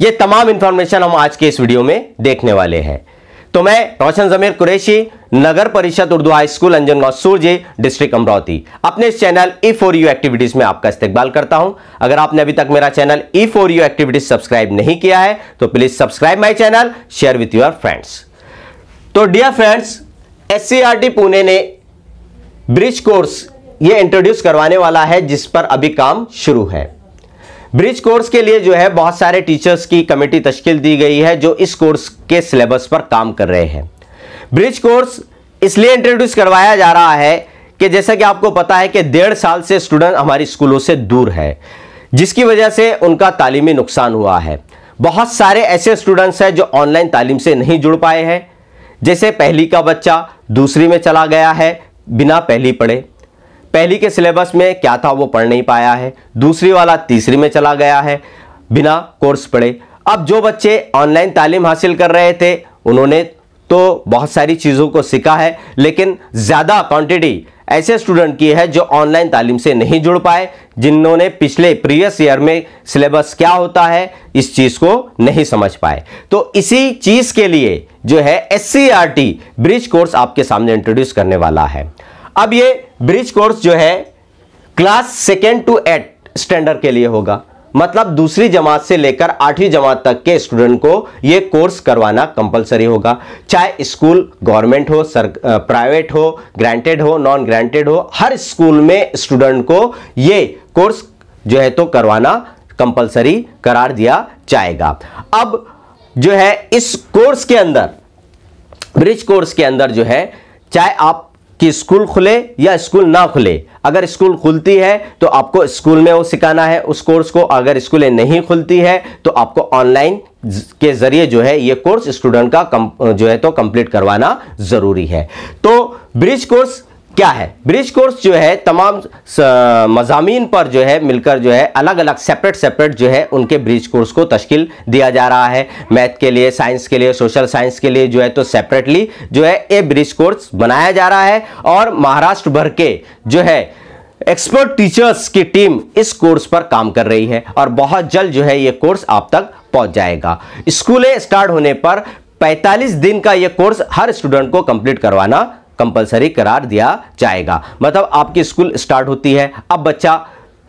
ये तमाम इंफॉर्मेशन हम आज के इस वीडियो में देखने वाले हैं तो मैं रोशन जमीर Qureshi Nagar Parishad Urdu high school Anjangaon Surya district Amravati अपने channel E four U activities में आपका इस्तेमाल करता हूं अगर आपने अभी तक मेरा channel E four U activities subscribe नहीं किया है तो please subscribe my channel share with your friends तो डियर फ्रेंड्स एस पुणे ने ब्रिज कोर्स ये इंट्रोड्यूस करवाने वाला है जिस पर अभी काम शुरू है ब्रिज कोर्स के लिए जो है बहुत सारे टीचर्स की कमेटी तश्किल दी गई है जो इस कोर्स के सिलेबस पर काम कर रहे हैं ब्रिज कोर्स इसलिए इंट्रोड्यूस करवाया जा रहा है कि जैसा कि आपको पता है कि डेढ़ साल से स्टूडेंट हमारी स्कूलों से दूर है जिसकी वजह से उनका तालीमी नुकसान हुआ है बहुत सारे ऐसे स्टूडेंट्स हैं जो ऑनलाइन तालीम से नहीं जुड़ पाए हैं जैसे पहली का बच्चा दूसरी में चला गया है बिना पहली पढ़े पहली के सिलेबस में क्या था वो पढ़ नहीं पाया है दूसरी वाला तीसरी में चला गया है बिना कोर्स पढ़े अब जो बच्चे ऑनलाइन तालीम हासिल कर रहे थे उन्होंने तो बहुत सारी चीज़ों को सीखा है लेकिन ज़्यादा क्वांटिटी ऐसे स्टूडेंट की है जो ऑनलाइन तालीम से नहीं जुड़ पाए जिन्होंने पिछले प्रीवियस ईयर में सिलेबस क्या होता है इस चीज़ को नहीं समझ पाए तो इसी चीज़ के लिए जो है एस e ब्रिज कोर्स आपके सामने इंट्रोड्यूस करने वाला है अब ये ब्रिज कोर्स जो है class second to eight standard के लिए होगा मतलब दूसरी जमात से लेकर आठवीं जमात तक के स्टूडेंट को ये कोर्स करवाना कंपलसरी होगा चाहे स्कूल गवर्नमेंट हो सर प्राइवेट हो ग्रांटेड हो नॉन ग्रांटेड हो हर स्कूल में स्टूडेंट को ये कोर्स जो है तो करवाना कंपलसरी करार दिया जाएगा अब जो है इस कोर्स के अंदर ब्रिज कोर्स के अंदर जो है चाहे आप कि स्कूल खुले या स्कूल ना खुले अगर स्कूल खुलती है तो आपको स्कूल में वो सिखाना है उस कोर्स को अगर स्कूलें नहीं खुलती है तो आपको ऑनलाइन के ज़रिए जो है ये कोर्स स्टूडेंट का जो है तो कंप्लीट करवाना ज़रूरी है तो ब्रिज कोर्स क्या है ब्रिज कोर्स जो है तमाम मजामीन पर जो है मिलकर जो है अलग अलग सेपरेट सेपरेट जो है उनके ब्रिज कोर्स को तश्किल दिया जा रहा है मैथ के लिए साइंस के लिए सोशल साइंस के लिए जो है तो सेपरेटली जो है ये ब्रिज कोर्स बनाया जा रहा है और महाराष्ट्र भर के जो है एक्सपर्ट टीचर्स की टीम इस कोर्स पर काम कर रही है और बहुत जल्द जो है ये कोर्स आप तक पहुँच जाएगा स्कूलें स्टार्ट होने पर 45 दिन का यह कोर्स हर स्टूडेंट को कंप्लीट करवाना कंपलसरी करार दिया जाएगा मतलब आपकी स्कूल स्टार्ट होती है अब बच्चा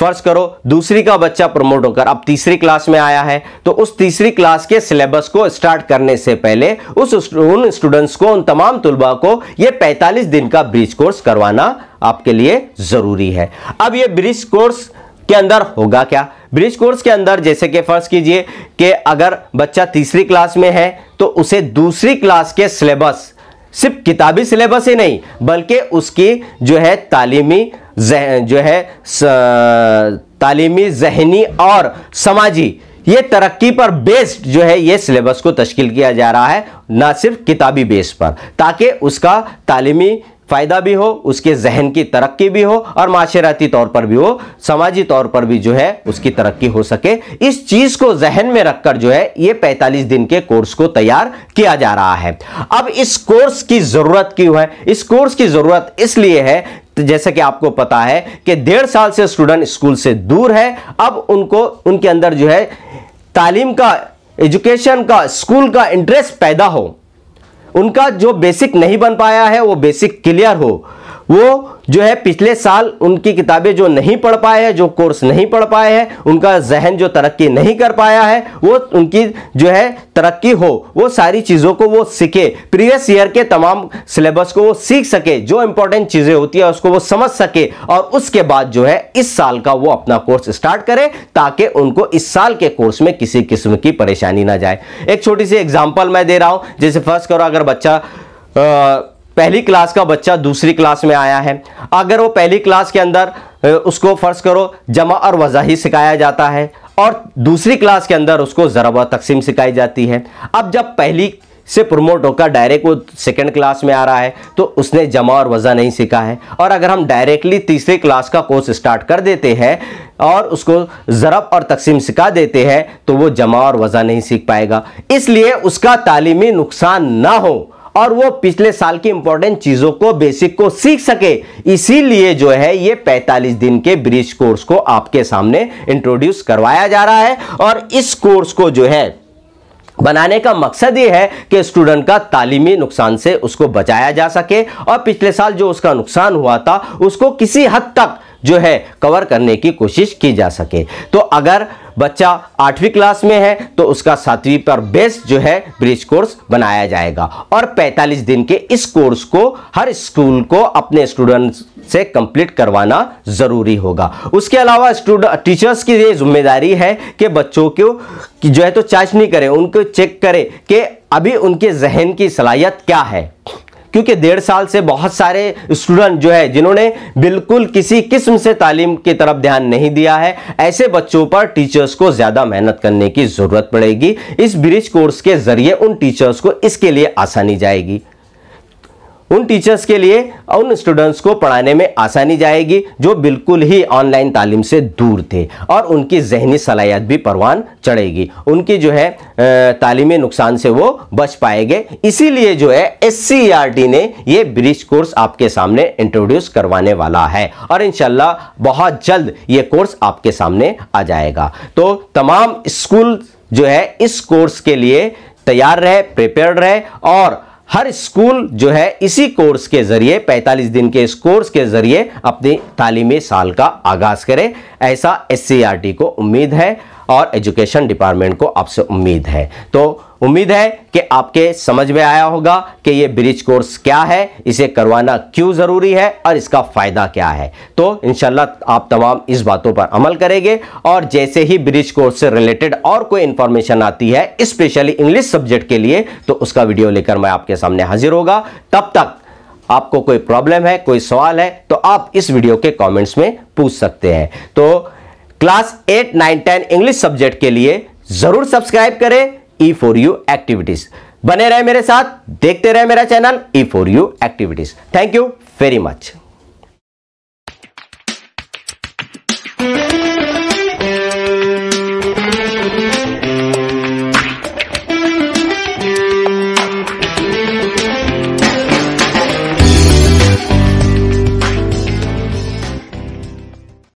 फर्ज करो दूसरी का बच्चा प्रमोट होकर अब तीसरी क्लास में आया है तो उस तीसरी क्लास के सिलेबस को स्टार्ट करने से पहले उस उन स्टूडेंट्स को उन तमाम तुलबा को ये 45 दिन का ब्रिज कोर्स करवाना आपके लिए ज़रूरी है अब ये ब्रिज कोर्स के अंदर होगा क्या ब्रिज कोर्स के अंदर जैसे कि फर्ज कीजिए कि अगर बच्चा तीसरी क्लास में है तो उसे दूसरी क्लास के सिलेबस सिर्फ किताबी सिलेबस ही नहीं बल्कि उसकी जो है तालीमी जो है तालीमी जहनी और समाजी ये तरक्की पर बेस्ड जो है ये सिलेबस को तश्किल किया जा रहा है ना सिर्फ किताबी बेस पर ताकि उसका तालीमी फ़ायदा भी हो उसके जहन की तरक्की भी हो और माशराती तौर पर भी हो समाजी तौर पर भी जो है उसकी तरक्की हो सके इस चीज़ को जहन में रखकर जो है ये 45 दिन के कोर्स को तैयार किया जा रहा है अब इस कोर्स की ज़रूरत क्यों है इस कोर्स की ज़रूरत इसलिए है तो जैसे कि आपको पता है कि डेढ़ साल से स्टूडेंट स्कूल से दूर है अब उनको उनके अंदर जो है तालीम का एजुकेशन का स्कूल का इंटरेस्ट पैदा हो उनका जो बेसिक नहीं बन पाया है वो बेसिक क्लियर हो वो जो है पिछले साल उनकी किताबें जो नहीं पढ़ पाए हैं जो कोर्स नहीं पढ़ पाए हैं उनका जहन जो तरक्की नहीं कर पाया है वो उनकी जो है तरक्की हो वो सारी चीज़ों को वो सीखे प्रीवियस ईयर के तमाम सिलेबस को वो सीख सके जो इंपॉर्टेंट चीज़ें होती है उसको वो समझ सके और उसके बाद जो है इस साल का वो अपना कोर्स स्टार्ट करे ताकि उनको इस साल के कोर्स में किसी किस्म की परेशानी ना जाए एक छोटी सी एग्जाम्पल मैं दे रहा हूँ जैसे फर्स्ट करो अगर बच्चा आ, पहली क्लास का बच्चा दूसरी क्लास में आया है अगर वो पहली क्लास के अंदर उसको फ़र्ज़ करो जमा और ही सिखाया जाता है और दूसरी क्लास के अंदर उसको ज़रब तकसीम सिखाई जाती है अब जब पहली से प्रमोट होकर डायरेक्ट वो सेकेंड क्लास में आ रहा है तो उसने जमा और वज़ा नहीं सीखा है और अगर हम डायरेक्टली तीसरे क्लास का कोर्स स्टार्ट कर देते हैं और उसको ज़रब और तकसीम सिखा देते हैं तो वो जमा और वज़ा नहीं सीख पाएगा इसलिए उसका तालीमी नुकसान ना हो और वो पिछले साल की इंपॉर्टेंट चीजों को बेसिक को सीख सके इसीलिए जो है ये 45 दिन के ब्रिज कोर्स को आपके सामने इंट्रोड्यूस करवाया जा रहा है और इस कोर्स को जो है बनाने का मकसद ये है कि स्टूडेंट का तालीमी नुकसान से उसको बचाया जा सके और पिछले साल जो उसका नुकसान हुआ था उसको किसी हद तक जो है कवर करने की कोशिश की जा सके तो अगर बच्चा आठवीं क्लास में है तो उसका सातवीं पर बेस्ट जो है ब्रिज कोर्स बनाया जाएगा और 45 दिन के इस कोर्स को हर स्कूल को अपने स्टूडेंट्स से कंप्लीट करवाना ज़रूरी होगा उसके अलावा स्टूडेंट टीचर्स की ये जिम्मेदारी है कि बच्चों को जो है तो नहीं करें उनको चेक करें कि अभी उनके जहन की सलाहियत क्या है क्योंकि डेढ़ साल से बहुत सारे स्टूडेंट जो है जिन्होंने बिल्कुल किसी किस्म से तालीम की तरफ ध्यान नहीं दिया है ऐसे बच्चों पर टीचर्स को ज़्यादा मेहनत करने की ज़रूरत पड़ेगी इस ब्रिज कोर्स के ज़रिए उन टीचर्स को इसके लिए आसानी जाएगी उन टीचर्स के लिए और उन स्टूडेंट्स को पढ़ाने में आसानी जाएगी जो बिल्कुल ही ऑनलाइन तालीम से दूर थे और उनकी जहनी सलाहियत भी परवान चढ़ेगी उनकी जो है तालीमी नुकसान से वो बच पाएंगे इसीलिए जो है एस e ने ये ब्रिज कोर्स आपके सामने इंट्रोड्यूस करवाने वाला है और इन बहुत जल्द ये कोर्स आपके सामने आ जाएगा तो तमाम स्कूल जो है इस कोर्स के लिए तैयार रहे प्रिपेयर रहे और हर स्कूल जो है इसी कोर्स के ज़रिए 45 दिन के इस कोर्स के ज़रिए अपने तालीमी साल का आगाज़ करें ऐसा एस को उम्मीद है और एजुकेशन डिपार्टमेंट को आपसे उम्मीद है तो उम्मीद है कि आपके समझ में आया होगा कि ये ब्रिज कोर्स क्या है इसे करवाना क्यों ज़रूरी है और इसका फ़ायदा क्या है तो इन आप तमाम इस बातों पर अमल करेंगे और जैसे ही ब्रिज कोर्स से रिलेटेड और कोई इन्फॉर्मेशन आती है स्पेशली इंग्लिश सब्जेक्ट के लिए तो उसका वीडियो लेकर मैं आपके सामने हाजिर होगा तब तक आपको कोई प्रॉब्लम है कोई सवाल है तो आप इस वीडियो के कॉमेंट्स में पूछ सकते हैं तो class eight nine ten English subject के लिए जरूर सब्सक्राइब करें ई फॉर यू एक्टिविटीज बने रहे मेरे साथ देखते रहे मेरा channel E for U activities thank you very much